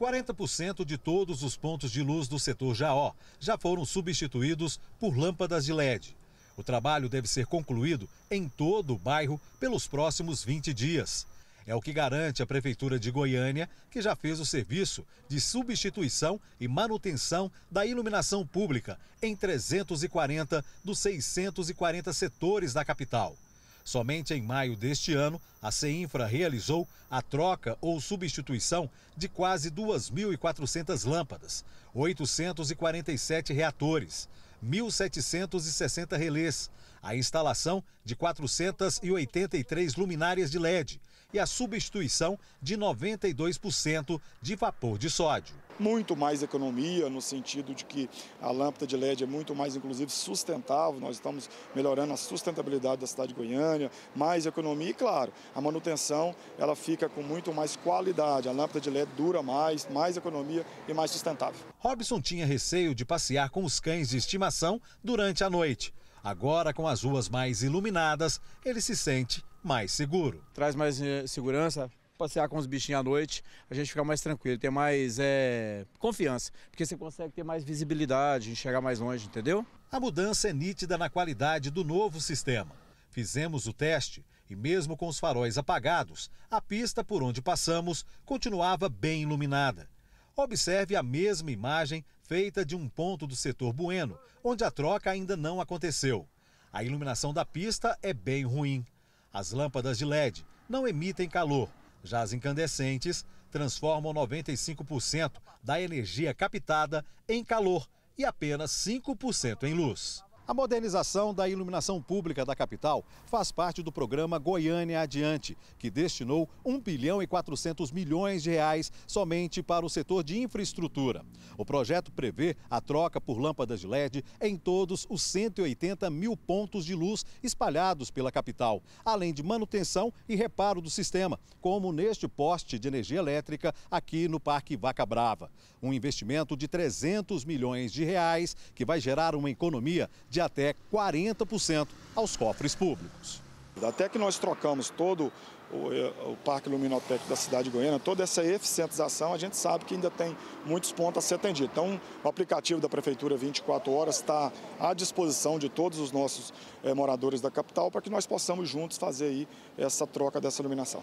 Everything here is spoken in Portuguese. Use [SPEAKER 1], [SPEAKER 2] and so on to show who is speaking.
[SPEAKER 1] 40% de todos os pontos de luz do setor Jaó já foram substituídos por lâmpadas de LED. O trabalho deve ser concluído em todo o bairro pelos próximos 20 dias. É o que garante a Prefeitura de Goiânia, que já fez o serviço de substituição e manutenção da iluminação pública em 340 dos 640 setores da capital. Somente em maio deste ano, a CEINFRA realizou a troca ou substituição de quase 2.400 lâmpadas, 847 reatores, 1.760 relés, a instalação de 483 luminárias de LED, e a substituição de 92% de vapor de sódio.
[SPEAKER 2] Muito mais economia, no sentido de que a lâmpada de LED é muito mais, inclusive, sustentável. Nós estamos melhorando a sustentabilidade da cidade de Goiânia, mais economia e, claro, a manutenção ela fica com muito mais qualidade. A lâmpada de LED dura mais, mais economia e mais sustentável.
[SPEAKER 1] Robson tinha receio de passear com os cães de estimação durante a noite. Agora, com as ruas mais iluminadas, ele se sente mais seguro. Traz mais eh, segurança, passear com os bichinhos à noite, a gente fica mais tranquilo, tem mais é, confiança, porque você consegue ter mais visibilidade, enxergar mais longe, entendeu? A mudança é nítida na qualidade do novo sistema. Fizemos o teste e, mesmo com os faróis apagados, a pista por onde passamos continuava bem iluminada. Observe a mesma imagem feita de um ponto do setor Bueno, onde a troca ainda não aconteceu. A iluminação da pista é bem ruim. As lâmpadas de LED não emitem calor, já as incandescentes transformam 95% da energia captada em calor e apenas 5% em luz. A modernização da iluminação pública da capital faz parte do programa Goiânia Adiante, que destinou 1 bilhão e 400 milhões de reais somente para o setor de infraestrutura. O projeto prevê a troca por lâmpadas de LED em todos os 180 mil pontos de luz espalhados pela capital, além de manutenção e reparo do sistema, como neste poste de energia elétrica aqui no Parque Vaca Brava. Um investimento de 300 milhões de reais que vai gerar uma economia de até 40% aos cofres públicos.
[SPEAKER 2] Até que nós trocamos todo o, eh, o Parque Luminoteco da cidade de Goiânia, toda essa eficientização, a gente sabe que ainda tem muitos pontos a ser atendido. Então, o aplicativo da Prefeitura 24 Horas está à disposição de todos os nossos eh, moradores da capital para que nós possamos juntos fazer aí essa troca dessa iluminação.